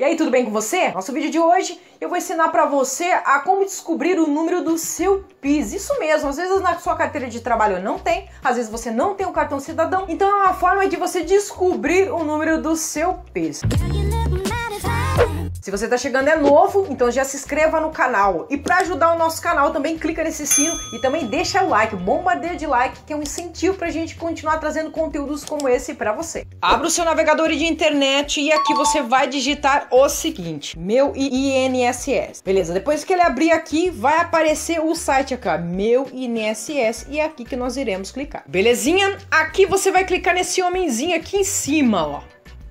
E aí, tudo bem com você? Nosso vídeo de hoje eu vou ensinar para você a como descobrir o número do seu PIS. Isso mesmo, às vezes na sua carteira de trabalho não tem, às vezes você não tem o um cartão cidadão. Então é uma forma de você descobrir o número do seu PIS. Se você está chegando é novo, então já se inscreva no canal. E para ajudar o nosso canal também clica nesse sino e também deixa o like, bombardeio de like, que é um incentivo para a gente continuar trazendo conteúdos como esse para você. Abra o seu navegador de internet e aqui você vai digitar o seguinte: meu INSS. Beleza? Depois que ele abrir aqui, vai aparecer o site aqui, meu INSS e é aqui que nós iremos clicar. Belezinha? Aqui você vai clicar nesse homenzinho aqui em cima, ó.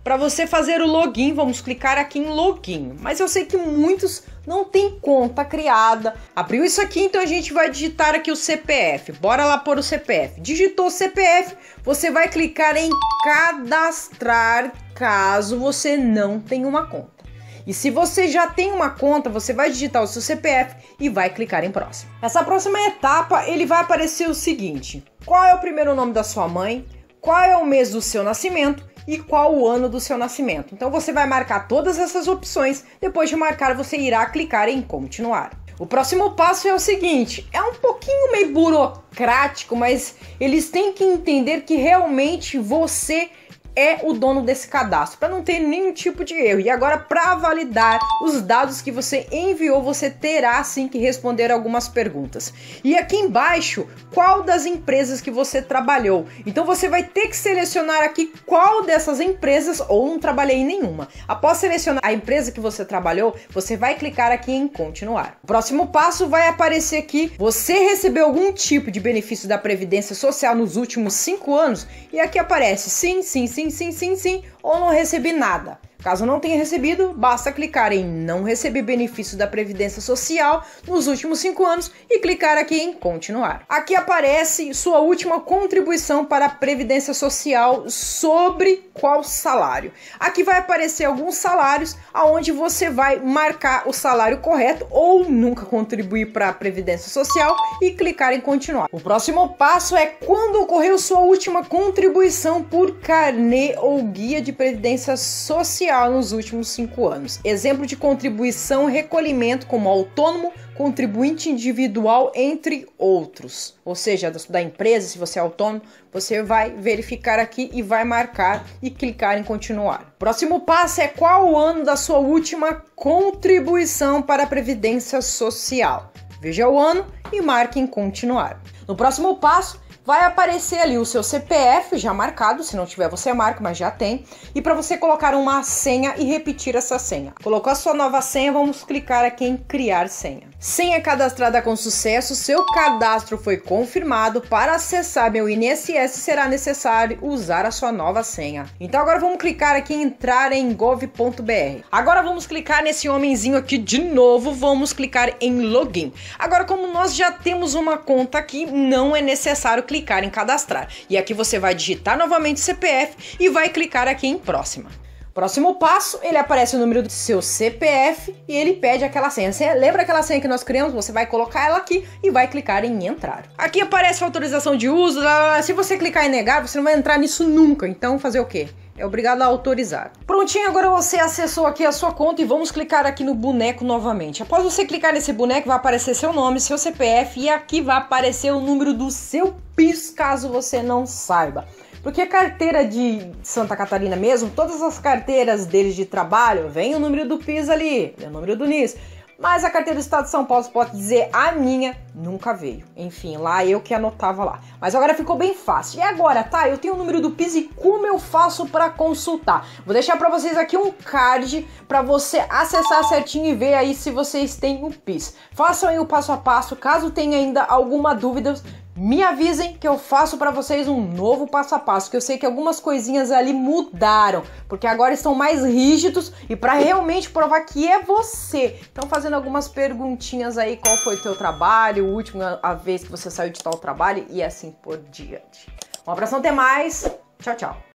Para você fazer o login, vamos clicar aqui em login. Mas eu sei que muitos não têm conta criada. Abriu isso aqui, então a gente vai digitar aqui o CPF. Bora lá pôr o CPF. Digitou o CPF, você vai clicar em cadastrar caso você não tenha uma conta. E se você já tem uma conta, você vai digitar o seu CPF e vai clicar em próximo. Nessa próxima etapa, ele vai aparecer o seguinte: qual é o primeiro nome da sua mãe, qual é o mês do seu nascimento e qual o ano do seu nascimento. Então você vai marcar todas essas opções. Depois de marcar, você irá clicar em continuar. O próximo passo é o seguinte: é um pouquinho meio burocrático, mas eles têm que entender que realmente você é o dono desse cadastro, para não ter nenhum tipo de erro. E agora, para validar os dados que você enviou, você terá sim que responder algumas perguntas. E aqui embaixo, qual das empresas que você trabalhou? Então você vai ter que selecionar aqui qual dessas empresas ou não trabalhei em nenhuma. Após selecionar a empresa que você trabalhou, você vai clicar aqui em continuar. O próximo passo vai aparecer aqui: você recebeu algum tipo de benefício da Previdência Social nos últimos cinco anos? E aqui aparece sim, sim, sim, sim, sim, sim, ou não recebi nada. Caso não tenha recebido, basta clicar em Não receber benefício da Previdência Social nos últimos cinco anos e clicar aqui em Continuar. Aqui aparece sua última contribuição para a Previdência Social sobre qual salário. Aqui vai aparecer alguns salários aonde você vai marcar o salário correto ou nunca contribuir para a Previdência Social e clicar em Continuar. O próximo passo é quando ocorreu sua última contribuição por carnê ou guia de Previdência Social social nos últimos cinco anos. Exemplo de contribuição recolhimento como autônomo, contribuinte individual, entre outros. Ou seja, da empresa, se você é autônomo, você vai verificar aqui e vai marcar e clicar em continuar. Próximo passo é qual o ano da sua última contribuição para a Previdência Social. Veja o ano e marque em continuar. No próximo passo, vai aparecer ali o seu CPF já marcado, se não tiver você marca, mas já tem, e para você colocar uma senha e repetir essa senha. Colocou a sua nova senha, vamos clicar aqui em criar senha. Senha é cadastrada com sucesso, seu cadastro foi confirmado. Para acessar meu INSS será necessário usar a sua nova senha. Então agora vamos clicar aqui em entrar em gov.br. Agora vamos clicar nesse homenzinho aqui de novo, vamos clicar em login. Agora como nós já temos uma conta aqui, não é necessário clicar em cadastrar. E aqui você vai digitar novamente CPF e vai clicar aqui em próxima. Próximo passo, ele aparece o número do seu CPF e ele pede aquela senha. Você lembra aquela senha que nós criamos? Você vai colocar ela aqui e vai clicar em entrar. Aqui aparece a autorização de uso. Se você clicar em negar, você não vai entrar nisso nunca. Então, fazer o quê? É obrigado a autorizar. Prontinho, agora você acessou aqui a sua conta e vamos clicar aqui no boneco novamente. Após você clicar nesse boneco, vai aparecer seu nome, seu CPF e aqui vai aparecer o número do seu PIS, caso você não saiba. Porque a carteira de Santa Catarina mesmo, todas as carteiras deles de trabalho, vem o número do PIS ali, é o número do NIS. Mas a carteira do Estado de São Paulo, pode dizer, a minha nunca veio. Enfim, lá eu que anotava lá. Mas agora ficou bem fácil. E agora, tá? Eu tenho o número do PIS e como eu faço para consultar? Vou deixar para vocês aqui um card para você acessar certinho e ver aí se vocês têm o PIS. Façam aí o passo a passo. Caso tenha ainda alguma dúvida, me avisem que eu faço para vocês um novo passo a passo, que eu sei que algumas coisinhas ali mudaram, porque agora estão mais rígidos e para realmente provar que é você. Então fazendo algumas perguntinhas aí, qual foi o teu trabalho, última a vez que você saiu de tal trabalho e assim por diante. Um abração, até mais. Tchau, tchau.